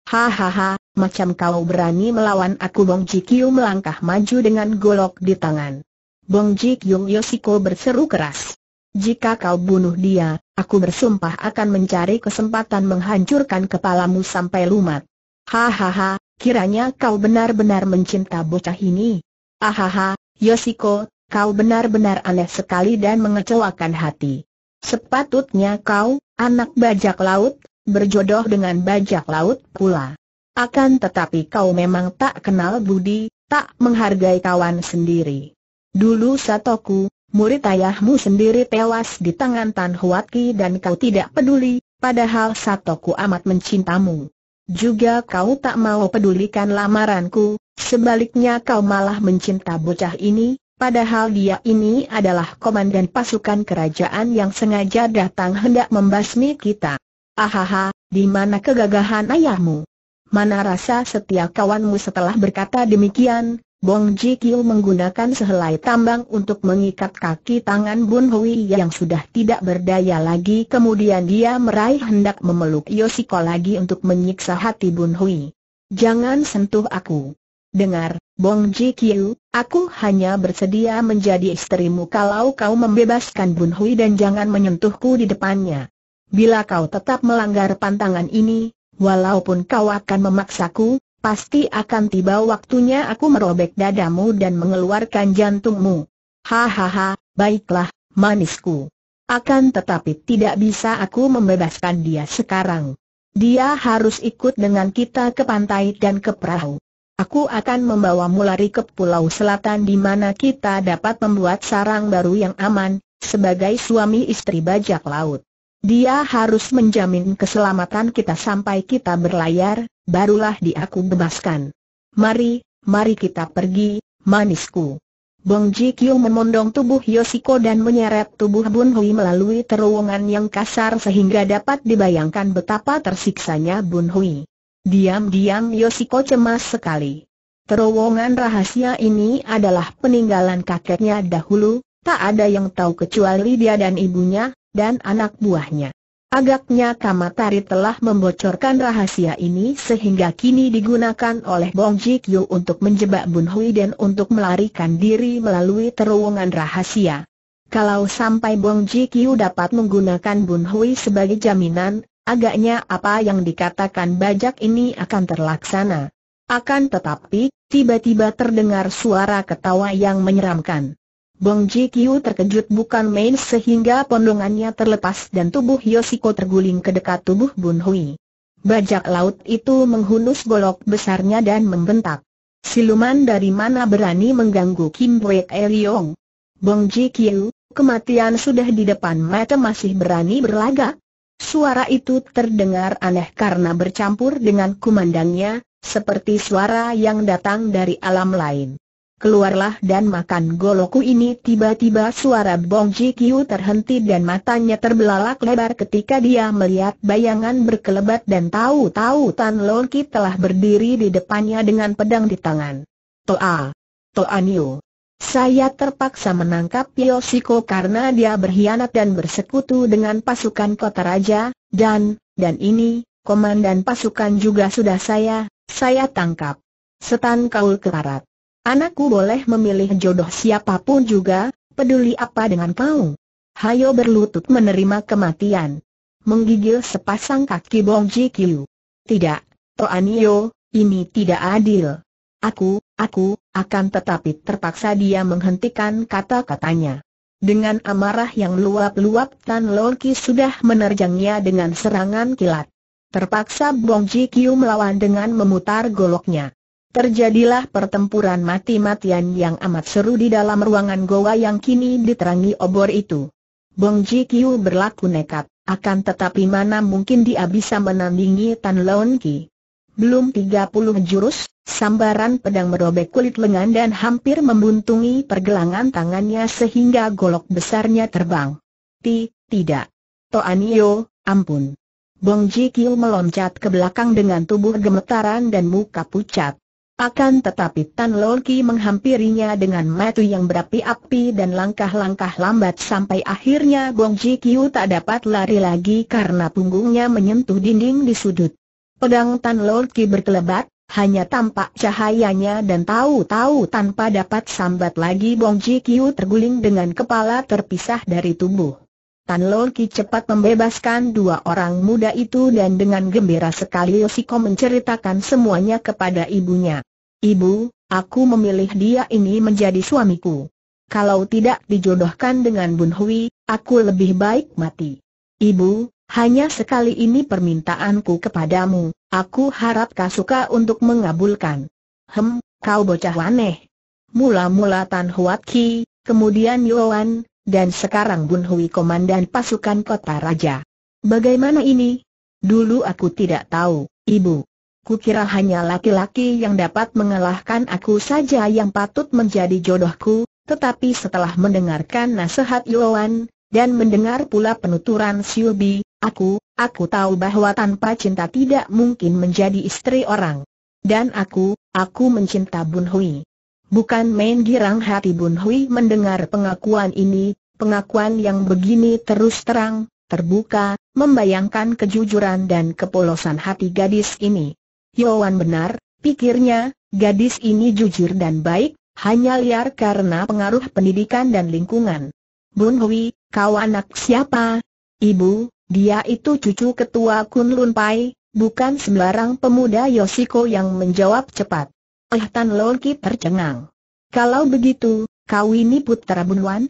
Hahaha, macam kau berani melawan aku Bong Ji melangkah maju dengan golok di tangan. Bong Ji Yosiko Yoshiko berseru keras. Jika kau bunuh dia, aku bersumpah akan mencari kesempatan menghancurkan kepalamu sampai lumat. Hahaha, Kiranya kau benar-benar mencinta bocah ini. Ahaha, Yosiko, kau benar-benar aneh sekali dan mengecewakan hati. Sepatutnya kau, anak bajak laut, berjodoh dengan bajak laut pula. Akan tetapi kau memang tak kenal budi, tak menghargai kawan sendiri. Dulu Satoku, murid ayahmu sendiri tewas di tangan Tan Huatki dan kau tidak peduli, padahal Satoku amat mencintamu. Juga kau tak mau pedulikan lamaranku, sebaliknya kau malah mencinta bocah ini, padahal dia ini adalah komandan pasukan kerajaan yang sengaja datang hendak membasmi kita. Ahaha, di mana kegagahan ayahmu? Mana rasa setia kawanmu setelah berkata demikian, Bong Ji Kiu menggunakan sehelai tambang untuk mengikat kaki tangan Bun Hui yang sudah tidak berdaya lagi kemudian dia meraih hendak memeluk Yosiko lagi untuk menyiksa hati Bun Hui. Jangan sentuh aku. Dengar, Bong Ji Kiu, aku hanya bersedia menjadi istrimu kalau kau membebaskan Bun Hui dan jangan menyentuhku di depannya. Bila kau tetap melanggar pantangan ini, walaupun kau akan memaksaku, Pasti akan tiba waktunya aku merobek dadamu dan mengeluarkan jantungmu. Hahaha, baiklah, manisku. Akan tetapi tidak bisa aku membebaskan dia sekarang. Dia harus ikut dengan kita ke pantai dan ke perahu. Aku akan membawamu lari ke pulau selatan di mana kita dapat membuat sarang baru yang aman, sebagai suami istri bajak laut. Dia harus menjamin keselamatan kita sampai kita berlayar, barulah dia aku bebaskan. Mari, mari kita pergi, manisku. Bong Ji Kyo memondong tubuh Yosiko dan menyeret tubuh Bun Hui melalui terowongan yang kasar sehingga dapat dibayangkan betapa tersiksanya Bun Hui. Diam-diam Yosiko cemas sekali. Terowongan rahasia ini adalah peninggalan kakeknya dahulu, tak ada yang tahu kecuali dia dan ibunya, dan anak buahnya. Agaknya Kamatari telah membocorkan rahasia ini sehingga kini digunakan oleh Bong Ji untuk menjebak Bun Hui dan untuk melarikan diri melalui terowongan rahasia. Kalau sampai Bong Ji dapat menggunakan Bun Hui sebagai jaminan, agaknya apa yang dikatakan bajak ini akan terlaksana. Akan tetapi, tiba-tiba terdengar suara ketawa yang menyeramkan. Bong Ji Kyu terkejut bukan main sehingga pondongannya terlepas dan tubuh Yosiko terguling ke dekat tubuh Bun Hui. Bajak laut itu menghunus golok besarnya dan membentak. Siluman dari mana berani mengganggu Kim Wek Eriong? Bong Ji Kyu, kematian sudah di depan mata masih berani berlagak? Suara itu terdengar aneh karena bercampur dengan kumandangnya, seperti suara yang datang dari alam lain. Keluarlah dan makan goloku ini tiba-tiba suara Bong Ji Kiu terhenti dan matanya terbelalak lebar ketika dia melihat bayangan berkelebat dan tahu-tahu Tan Long Ki telah berdiri di depannya dengan pedang di tangan. Toa! Toa Niu! Saya terpaksa menangkap Yosiko karena dia berkhianat dan bersekutu dengan pasukan kota raja, dan, dan ini, komandan pasukan juga sudah saya, saya tangkap. Setan Kaul Kelarat. Anakku boleh memilih jodoh siapapun juga, peduli apa dengan kau? Hayo berlutut menerima kematian. Menggigil sepasang kaki Bong Ji Kyu. Tidak, Toanio, ini tidak adil. Aku, aku, akan tetapi terpaksa dia menghentikan kata-katanya. Dengan amarah yang luap-luap Tan Loki sudah menerjangnya dengan serangan kilat. Terpaksa Bong Ji Kyu melawan dengan memutar goloknya. Terjadilah pertempuran mati-matian yang amat seru di dalam ruangan goa yang kini diterangi obor itu. Bong Ji Kiu berlaku nekat, akan tetapi mana mungkin dia bisa menandingi Tan Leon Ki. Belum 30 jurus, sambaran pedang merobek kulit lengan dan hampir membuntungi pergelangan tangannya sehingga golok besarnya terbang. Ti, tidak. Toanio, ampun. Bong Ji Kiu meloncat ke belakang dengan tubuh gemetaran dan muka pucat. Akan tetapi Tan Loki menghampirinya dengan mata yang berapi-api dan langkah-langkah lambat sampai akhirnya Bong Ji Kiu tak dapat lari lagi karena punggungnya menyentuh dinding di sudut. Pedang Tan Loki berkelebat, hanya tampak cahayanya dan tahu-tahu tanpa dapat sambat lagi Bong Ji Kiu terguling dengan kepala terpisah dari tubuh. Tan Lorki cepat membebaskan dua orang muda itu dan dengan gembira sekali Yosiko menceritakan semuanya kepada ibunya. Ibu, aku memilih dia ini menjadi suamiku. Kalau tidak dijodohkan dengan Bun Hui, aku lebih baik mati. Ibu, hanya sekali ini permintaanku kepadamu, aku harap kau suka untuk mengabulkan. Hem, kau bocah aneh. Mula-mula Tan Huat Ki, kemudian Yoan, dan sekarang Bun Hui komandan pasukan kota raja. Bagaimana ini? Dulu aku tidak tahu, ibu. Kukira hanya laki-laki yang dapat mengalahkan aku saja yang patut menjadi jodohku, tetapi setelah mendengarkan nasihat yuan dan mendengar pula penuturan Siubi, aku, aku tahu bahwa tanpa cinta tidak mungkin menjadi istri orang. Dan aku, aku mencinta Bun Hui. Bukan main girang hati Bun Hui mendengar pengakuan ini, pengakuan yang begini terus terang, terbuka, membayangkan kejujuran dan kepolosan hati gadis ini. Yowan benar, pikirnya, gadis ini jujur dan baik, hanya liar karena pengaruh pendidikan dan lingkungan. Bun Hui, kau anak siapa? Ibu, dia itu cucu ketua Kun Lun Pai, bukan sembarang pemuda Yosiko yang menjawab cepat. Eh Tan Lo tercengang. Kalau begitu, kau ini putra Bunwan?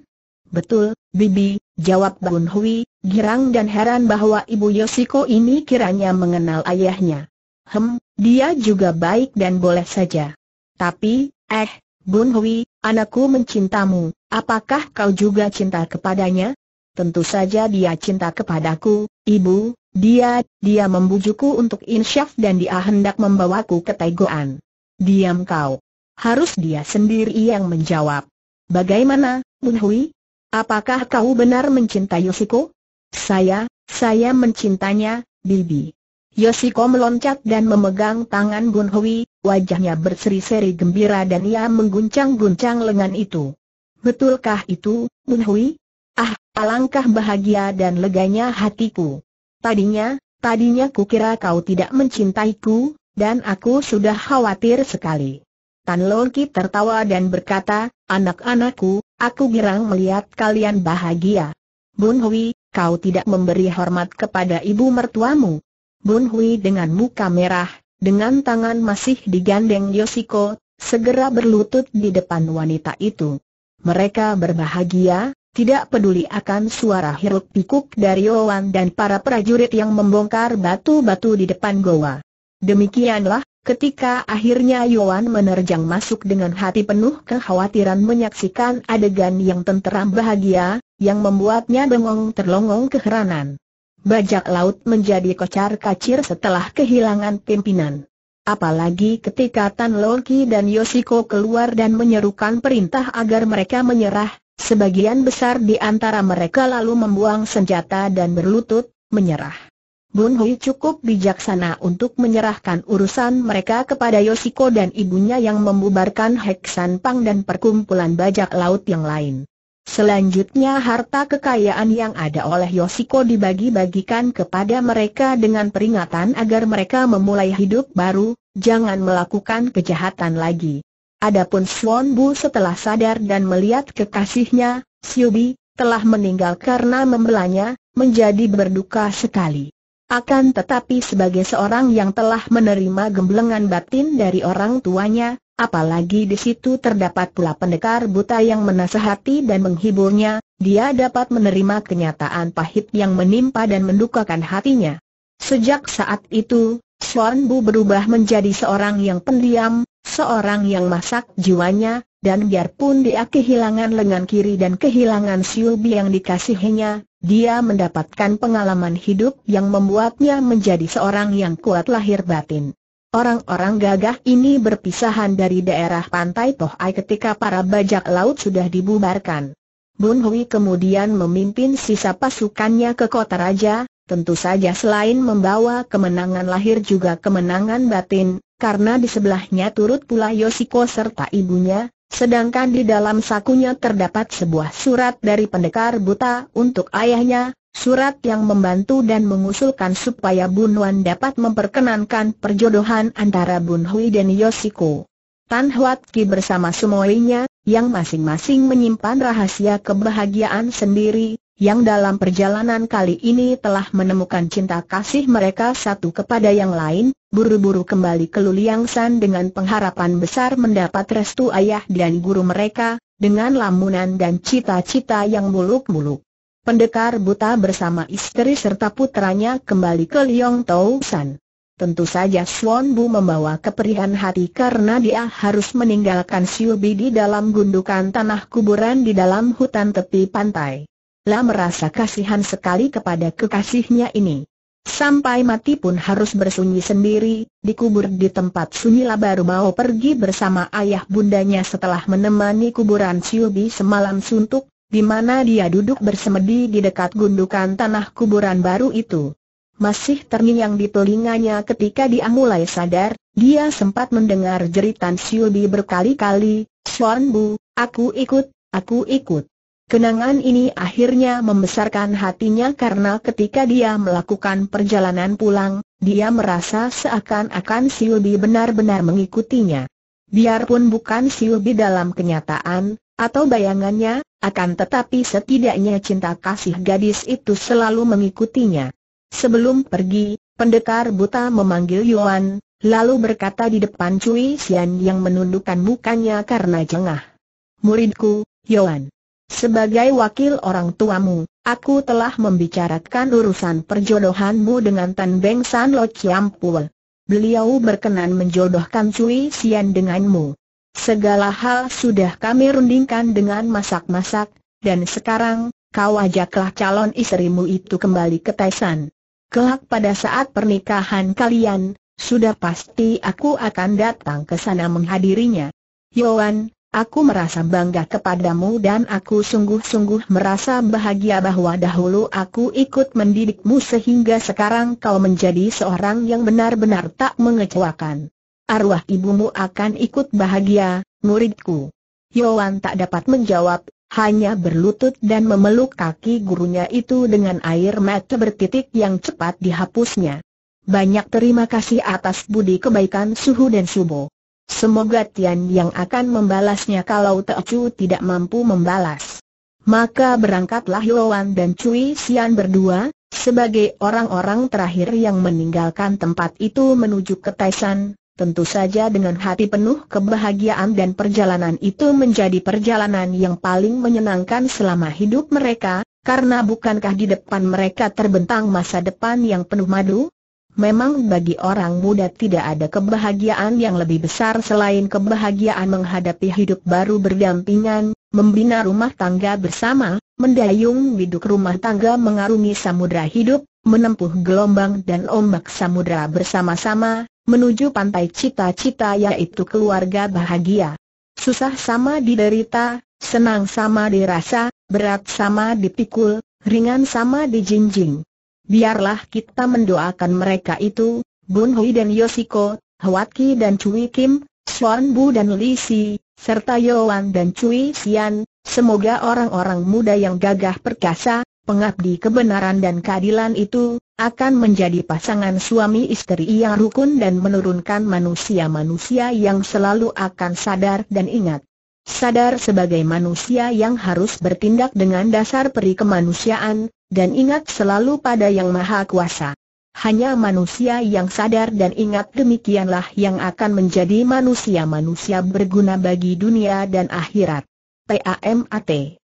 Betul, Bibi, jawab Bun Hui, girang dan heran bahwa Ibu Yosiko ini kiranya mengenal ayahnya. Hem, dia juga baik dan boleh saja. Tapi, eh, Bun Hui, anakku mencintamu, apakah kau juga cinta kepadanya? Tentu saja dia cinta kepadaku, ibu, dia, dia membujukku untuk insyaf dan dia hendak membawaku ke Taigoan. Diam kau. Harus dia sendiri yang menjawab. Bagaimana, Bunhui? Apakah kau benar mencintai Yosiko? Saya, saya mencintanya, Bibi. Yosiko meloncat dan memegang tangan Bunhui, wajahnya berseri-seri gembira dan ia mengguncang-guncang lengan itu. Betulkah itu, Bunhui? Ah, alangkah bahagia dan leganya hatiku. Tadinya, tadinya kira kau tidak mencintaiku, dan aku sudah khawatir sekali. Tan Long Ki tertawa dan berkata, anak-anakku, aku girang melihat kalian bahagia. Bun Hui, kau tidak memberi hormat kepada ibu mertuamu. Bun Hui dengan muka merah, dengan tangan masih digandeng Yosiko, segera berlutut di depan wanita itu. Mereka berbahagia, tidak peduli akan suara hiruk pikuk dari Yowan dan para prajurit yang membongkar batu-batu di depan goa. Demikianlah, ketika akhirnya Yuan menerjang masuk dengan hati penuh kekhawatiran menyaksikan adegan yang tenteram bahagia, yang membuatnya bengong terlongong keheranan. Bajak laut menjadi kocar kacir setelah kehilangan pimpinan. Apalagi ketika Tan Loki dan Yoshiko keluar dan menyerukan perintah agar mereka menyerah, sebagian besar di antara mereka lalu membuang senjata dan berlutut, menyerah. Bun Hui cukup bijaksana untuk menyerahkan urusan mereka kepada Yoshiko dan ibunya yang membubarkan Heksan Pang dan perkumpulan bajak laut yang lain. Selanjutnya harta kekayaan yang ada oleh Yoshiko dibagi-bagikan kepada mereka dengan peringatan agar mereka memulai hidup baru, jangan melakukan kejahatan lagi. Adapun Swan Bu setelah sadar dan melihat kekasihnya, Siobi, telah meninggal karena membelanya, menjadi berduka sekali. Akan tetapi sebagai seorang yang telah menerima gemblengan batin dari orang tuanya, apalagi di situ terdapat pula pendekar buta yang menasehati dan menghiburnya, dia dapat menerima kenyataan pahit yang menimpa dan mendukakan hatinya. Sejak saat itu, Swan Bu berubah menjadi seorang yang pendiam, seorang yang masak jiwanya, dan biarpun dia kehilangan lengan kiri dan kehilangan siubi yang dikasihinya, dia mendapatkan pengalaman hidup yang membuatnya menjadi seorang yang kuat lahir batin. Orang-orang gagah ini berpisahan dari daerah pantai Tohai ketika para bajak laut sudah dibubarkan. Bun Hui kemudian memimpin sisa pasukannya ke kota raja, tentu saja selain membawa kemenangan lahir juga kemenangan batin, karena di sebelahnya turut pula Yoshiko serta ibunya, Sedangkan di dalam sakunya terdapat sebuah surat dari pendekar buta untuk ayahnya, surat yang membantu dan mengusulkan supaya Bun Wan dapat memperkenankan perjodohan antara Bun Hui dan Yosiko. Tan Huat Ki bersama semuanya, yang masing-masing menyimpan rahasia kebahagiaan sendiri, yang dalam perjalanan kali ini telah menemukan cinta kasih mereka satu kepada yang lain, buru-buru kembali ke Luliang San dengan pengharapan besar mendapat restu ayah dan guru mereka, dengan lamunan dan cita-cita yang muluk-muluk. Pendekar buta bersama istri serta putranya kembali ke Liong Tau San. Tentu saja Swan Bu membawa keperihan hati karena dia harus meninggalkan Bi di dalam gundukan tanah kuburan di dalam hutan tepi pantai. La merasa kasihan sekali kepada kekasihnya ini. Sampai mati pun harus bersunyi sendiri, dikubur di tempat sunyi La baru mau pergi bersama ayah bundanya setelah menemani kuburan Siubi semalam suntuk, di mana dia duduk bersemedi di dekat gundukan tanah kuburan baru itu. Masih terngiang di telinganya ketika dia mulai sadar, dia sempat mendengar jeritan Siubi berkali-kali, Suan Bu, aku ikut, aku ikut. Kenangan ini akhirnya membesarkan hatinya karena ketika dia melakukan perjalanan pulang, dia merasa seakan-akan Silbi benar-benar mengikutinya. Biarpun bukan Silbi dalam kenyataan, atau bayangannya, akan tetapi setidaknya cinta kasih gadis itu selalu mengikutinya. Sebelum pergi, pendekar buta memanggil Yuan, lalu berkata di depan Cui Xian yang menundukkan mukanya karena jengah. Muridku, Yuan. Sebagai wakil orang tuamu, aku telah membicarakan urusan perjodohanmu dengan Tan Beng San Lo Chiam Pul. Beliau berkenan menjodohkan Cui Sian denganmu. Segala hal sudah kami rundingkan dengan masak-masak, dan sekarang, kau ajaklah calon istrimu itu kembali ke Taisan. Kelak pada saat pernikahan kalian, sudah pasti aku akan datang ke sana menghadirinya. Yoan, Aku merasa bangga kepadamu dan aku sungguh-sungguh merasa bahagia bahwa dahulu aku ikut mendidikmu sehingga sekarang kau menjadi seorang yang benar-benar tak mengecewakan. Arwah ibumu akan ikut bahagia, muridku. Yoan tak dapat menjawab, hanya berlutut dan memeluk kaki gurunya itu dengan air mata bertitik yang cepat dihapusnya. Banyak terima kasih atas budi kebaikan Suhu dan subuh. Semoga Tian yang akan membalasnya kalau Chu tidak mampu membalas. Maka berangkatlah Yuan dan Cui Xian berdua, sebagai orang-orang terakhir yang meninggalkan tempat itu menuju ke Taishan, Tentu saja dengan hati penuh kebahagiaan dan perjalanan itu menjadi perjalanan yang paling menyenangkan selama hidup mereka, karena bukankah di depan mereka terbentang masa depan yang penuh madu, Memang bagi orang muda tidak ada kebahagiaan yang lebih besar selain kebahagiaan menghadapi hidup baru berdampingan, membina rumah tangga bersama, mendayung biduk rumah tangga mengarungi samudra hidup, menempuh gelombang dan ombak samudra bersama-sama, menuju pantai cita-cita yaitu keluarga bahagia. Susah sama diderita, senang sama dirasa, berat sama dipikul, ringan sama dijinjing. Biarlah kita mendoakan mereka itu, Bun Hui dan Yosiko, Yoshiko, Ki dan Cui Kim, Suan Bu dan Li Si, serta Yoan dan Cui Sian, semoga orang-orang muda yang gagah perkasa, pengabdi kebenaran dan keadilan itu, akan menjadi pasangan suami istri yang rukun dan menurunkan manusia-manusia yang selalu akan sadar dan ingat. Sadar sebagai manusia yang harus bertindak dengan dasar peri kemanusiaan, dan ingat selalu pada Yang Maha Kuasa. Hanya manusia yang sadar dan ingat demikianlah yang akan menjadi manusia-manusia berguna bagi dunia dan akhirat. PAMAT